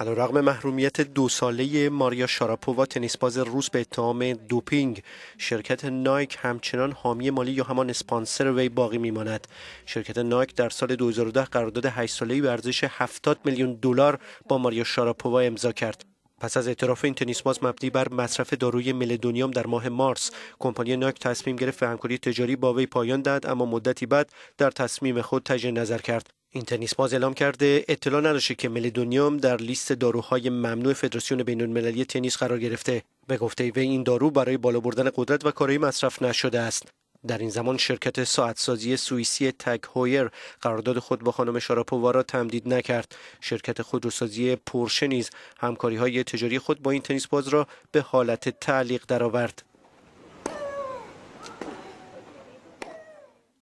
علیرغم محرومیت دو ساله ماریا شاراپووا تنیسباز روس به اتهام دوپینگ شرکت نایک همچنان حامی مالی یا همان اسپانسر وی باقی میماند شرکت نایک در سال 2010 قرارداد 8 ساله ورزش ارزش 70 میلیون دلار با ماریا شاراپووا امضا کرد پس از اعتراف این تنیسباز مبنی بر مصرف داروی ملدونیوم در ماه مارس کمپانی نایک تصمیم گرفت به همکاری تجاری با وی پایان داد، اما مدتی بعد در تصمیم خود تجه نظر کرد این تنیس باز اعلام کرده اطلاع نداشته که ملیدونیوم در لیست داروهای ممنوع فدراسیون بین المللی تنیس قرار گرفته به گفته وی این دارو برای بالا بردن قدرت و کارایی مصرف نشده است در این زمان شرکت ساعتسازی سوئیسی تگ هویر قرارداد خود با خانم شاراپووا را تمدید نکرد شرکت خودروسازی پورشه نیز همکاری های تجاری خود با این تنیس باز را به حالت تعلیق درآورد